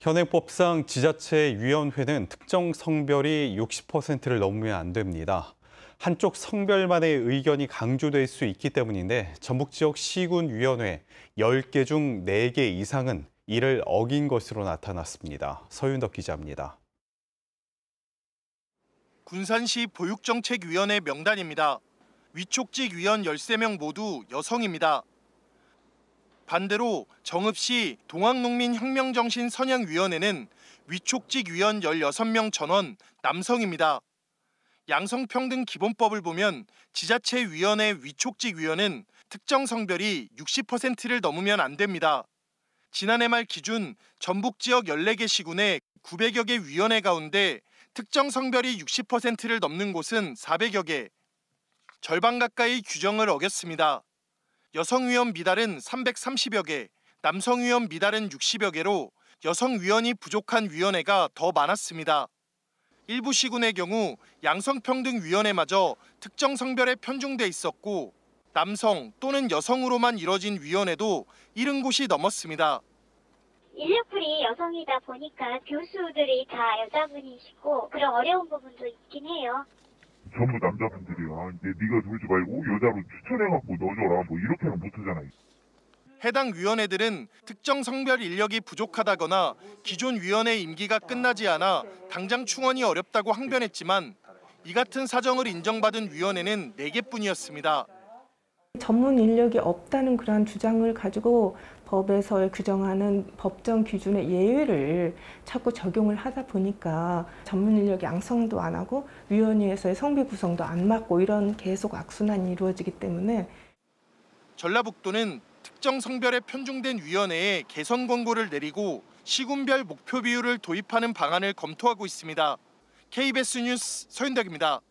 현행법상 지자체 위원회는 특정 성별이 60%를 넘으면 안 됩니다. 한쪽 성별만의 의견이 강조될 수 있기 때문인데 전북 지역 시군 위원회 10개 중 4개 이상은 이를 어긴 것으로 나타났습니다. 서윤덕 기자입니다. 군산시 보육정책위원회 명단입니다. 위촉직 위원 13명 모두 여성입니다. 반대로 정읍시 동학농민혁명정신선양위원회는 위촉직 위원 16명 전원 남성입니다. 양성평등 기본법을 보면 지자체 위원회 위촉직 위원은 특정 성별이 60%를 넘으면 안 됩니다. 지난해 말 기준 전북 지역 14개 시군의 900여 개 위원회 가운데 특정 성별이 60%를 넘는 곳은 400여 개. 절반 가까이 규정을 어겼습니다. 여성 위원 미달은 330여 개, 남성 위원 미달은 60여 개로 여성 위원이 부족한 위원회가 더 많았습니다. 일부 시군의 경우 양성평등위원회마저 특정 성별에 편중돼 있었고 남성 또는 여성으로만 이뤄진 위원회도 70곳이 넘었습니다. 168이 여성이다 보니까 교수들이 다 여자분이시고 그런 어려운 부분도 있긴 해요. 전부 남자분들이야. 근데 아, 네가 돌지 말고 여자로 추천해갖고 넣어줘라. 뭐 이렇게는 못하잖아. 해당 위원회들은 특정 성별 인력이 부족하다거나 기존 위원회 임기가 끝나지 않아 당장 충원이 어렵다고 항변했지만 이 같은 사정을 인정받은 위원회는 4개뿐이었습니다. 전문 인력이 없다는 그러한 주장을 가지고 법에서 규정하는 법정 기준의 예외를 자꾸 적용을 하다 보니까 전문 인력 양성도 안 하고 위원회에서의 성비 구성도 안 맞고 이런 계속 악순환이 이루어지기 때문에 전라북도는 특정 성별에 편중된 위원회에 개선 권고를 내리고 시군별 목표 비율을 도입하는 방안을 검토하고 있습니다. KBS 뉴스 서윤덕입니다.